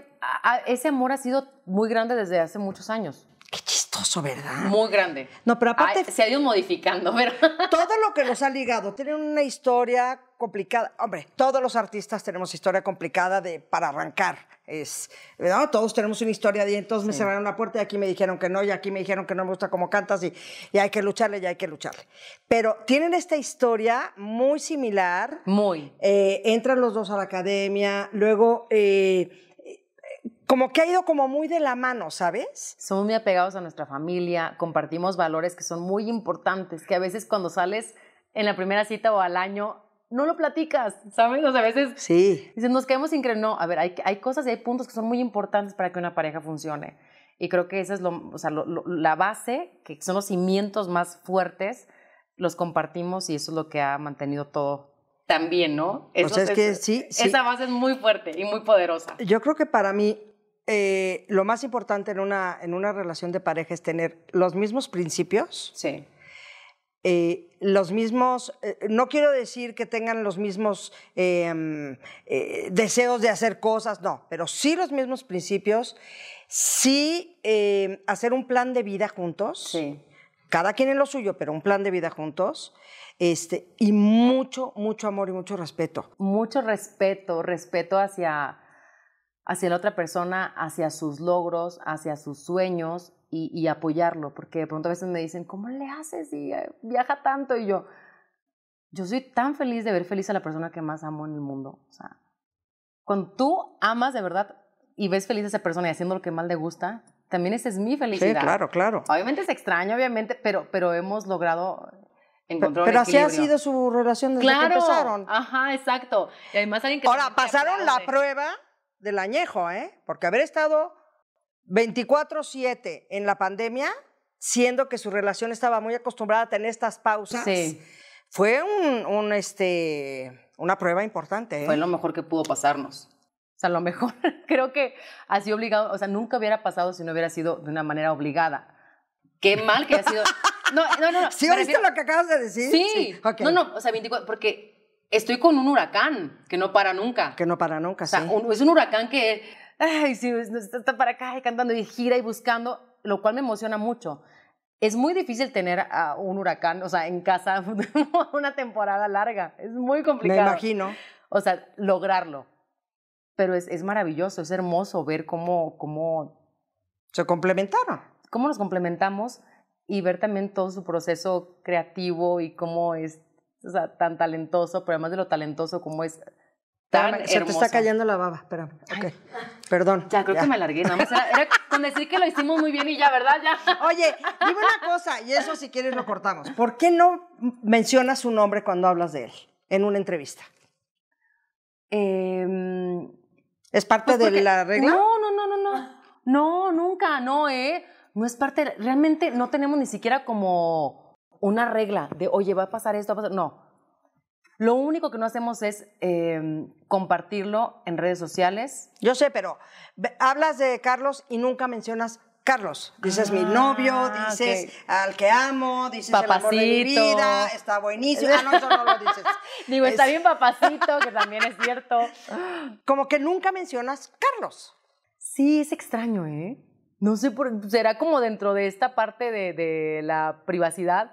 ese amor ha sido muy grande desde hace muchos años. Qué chiste ¿verdad? Muy grande. No, pero aparte... se ha ido modificando, [LAUGHS] Todo lo que nos ha ligado tiene una historia complicada. Hombre, todos los artistas tenemos historia complicada de, para arrancar. Es, ¿no? Todos tenemos una historia de entonces me cerraron la puerta y aquí me dijeron que no y aquí me dijeron que no me gusta cómo cantas y, y hay que lucharle y hay que lucharle. Pero tienen esta historia muy similar. Muy. Eh, entran los dos a la academia, luego... Eh, como que ha ido como muy de la mano, ¿sabes? Somos muy apegados a nuestra familia, compartimos valores que son muy importantes, que a veces cuando sales en la primera cita o al año no lo platicas, ¿sabes? O sea, a veces sí. dicen, nos quedamos sin creer. No, a ver, hay, hay cosas y hay puntos que son muy importantes para que una pareja funcione. Y creo que esa es lo, o sea, la base, que son los cimientos más fuertes, los compartimos y eso es lo que ha mantenido todo también, ¿no? Eso, o sea, es que sí, sí, Esa base es muy fuerte y muy poderosa. Yo creo que para mí eh, lo más importante en una, en una relación de pareja es tener los mismos principios. Sí. Eh, los mismos, eh, no quiero decir que tengan los mismos em, deseos de hacer cosas, no, pero sí los mismos principios, sí hacer un plan de vida juntos, sí. cada quien en lo suyo, pero un plan de vida juntos, este, y mucho, mucho amor y mucho respeto. Mucho respeto, respeto hacia hacia la otra persona, hacia sus logros, hacia sus sueños y, apoyarlo, porque de pronto a veces me dicen, ¿cómo le haces Y eh, viaja tanto? Y yo, yo soy tan feliz de ver feliz a la persona que más amo en el mundo. O sea, cuando tú amas de verdad y ves feliz a esa persona y haciendo lo que más le gusta, también esa es mi felicidad. Sí, claro, claro. Obviamente es extraño, obviamente, pero, pero hemos logrado encontrar Pero, pero así ha sido su relación desde claro, que empezaron. Ajá, exacto. Y además alguien que... Ahora, pasaron la prueba del añejo, ¿eh? Porque haber estado 24/7 en la pandemia, siendo que su relación estaba muy acostumbrada a tener estas pausas, fue un, este, una prueba importante. Fue ¿eh? lo mejor que pudo pasarnos. O sea, lo mejor, [LAUGHS] creo que así obligado, o sea, nunca hubiera pasado si no hubiera sido de una manera obligada. Qué mal que haya sido. No, no, no. [LAUGHS] ¿Sí oíste lo que acabas de decir? Sí. No, no, o sea, 24, porque estoy con un huracán que no para nunca. Que no para nunca, o sea, es un huracán que, ay, sí, está para acá y cantando y gira y buscando, lo cual me emociona mucho. Es muy difícil tener a un huracán, o sea, en casa [LAUGHS] una temporada larga. Es muy complicado. Me imagino. O sea, lograrlo. Pero es, es maravilloso, es hermoso ver cómo, cómo... Se complementaron. Cómo nos complementamos y ver también todo su proceso creativo y cómo es o sea, tan talentoso, pero además de lo talentoso como es Se te está cayendo la baba, espérame. Perdón. Ya, creo que me alargué. era, con decir que lo hicimos muy bien y ya, ¿verdad? Oye, dime una cosa, y eso si quieres lo cortamos. ¿Por qué no mencionas su nombre cuando hablas de él en una entrevista? Em, ¿Es parte pues de la regla? No, no, no, no, no. No, nunca, no, ¿eh? No es parte, realmente no tenemos ni siquiera como una regla de, oye, va a pasar esto, va a pasar. No. Lo único que no hacemos es em, compartirlo en redes sociales. Yo sé, pero hablas de Carlos y nunca mencionas Carlos. Dices mi novio, ah, dices al que amo, dices papacito. mi vida, está buenísimo. Ah, no, eso no lo dices. [LAUGHS] Digo, está bien papacito, que también es cierto. [GASPS] Como que nunca mencionas Carlos. Sí, es extraño, ¿eh? No sé, por, será como dentro de esta parte de, de la privacidad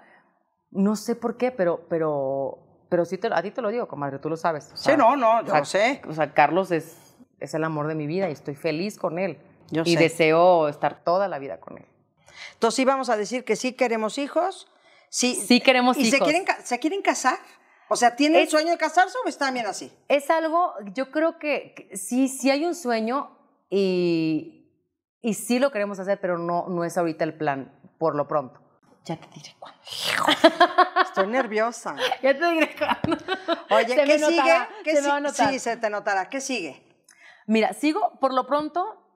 no sé por qué, pero, pero, pero sí te, a ti te lo digo, comadre, tú lo sabes. sí, no, no, yo sé. O sea, Carlos es, el amor de mi vida y estoy feliz con él. Yo y deseo estar toda la vida con él. Entonces sí vamos a decir que sí queremos hijos. Sí, sí queremos hijos. ¿Y se quieren, se quieren casar? O sea, ¿tienen el sueño de casarse o está bien así? Es algo, yo creo que, sí, sí hay un sueño y, y sí lo queremos hacer, pero no, no es ahorita el plan, por lo pronto. Ya te diré cuándo. Estoy nerviosa. [LAUGHS] Ya te diré cuándo. Oye, ¿qué sigue? ¿Qué se sí, se te notará. ¿Qué sigue? Mira, sigo, por lo pronto,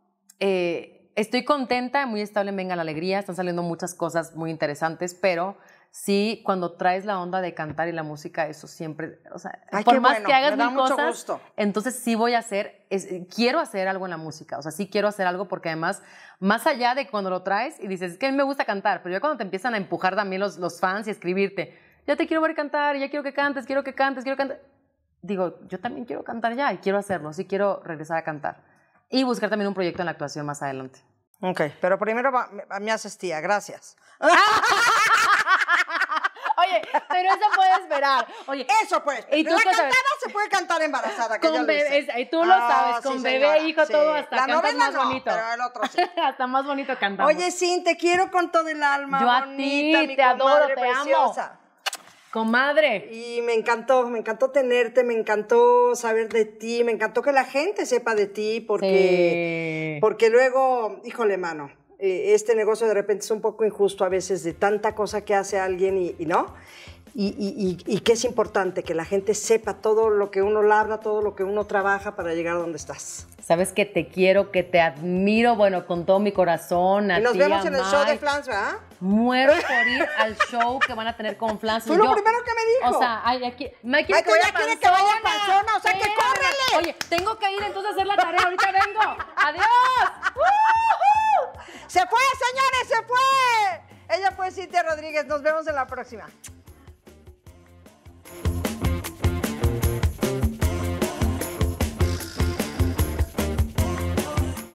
eh, estoy contenta, muy estable Venga la Alegría, están saliendo muchas cosas muy interesantes, pero sí, cuando traes la onda de cantar y la música, eso siempre, o sea, por más que hagas mil cosas, entonces sí voy a hacer, eh, quiero hacer algo en la música, o sea, sí quiero hacer algo porque además, más allá de cuando lo traes y dices, es que a mí me gusta cantar, pero ya cuando te empiezan a empujar también los, fans y escribirte, ya te quiero ver cantar, ya quiero que cantes, quiero que cantes, quiero cantar, digo, yo también quiero cantar ya y quiero hacerlo, sí quiero regresar a cantar y buscar también un proyecto en la actuación más adelante. Ok, pero primero me haces tía, gracias. [LAUGHS] pero eso puede esperar. Oye, eso puede esperar. ¿Y la cantada se puede cantar embarazada. Que con bebé, y tú lo ah, sabes, con bebé, hijo, todo hasta la más no, Pero el otro sí. [LAUGHS] hasta más bonito cantar. Oye, sí, te quiero con todo el alma. Yo a bonita, ti, mi te adoro, te preciosa. amo. Comadre. Y me encantó, me encantó tenerte, me encantó saber de ti, me encantó que la gente sepa de ti, porque, porque luego, híjole, mano, eh, este negocio de repente es un poco injusto a veces de tanta cosa que hace alguien y, no. Y, y, que es importante que la gente sepa todo lo que uno labra, todo lo que uno trabaja para llegar a donde estás. Sabes que te quiero, que te admiro, bueno, con todo mi corazón. y nos vemos en el show de Flans, ¿verdad? Muero [LAUGHS] por ir al show que van a tener con Flans. tú lo primero que me dijo. O sea, ay, aquí, Mike quiere, que, vaya quiere que o sea, que córrele. Oye, tengo que ir entonces a hacer la tarea, ahorita vengo. Adiós. Uh [LAUGHS] Se fue, señores, se fue. Ella fue Cintia Rodríguez. Nos vemos en la próxima.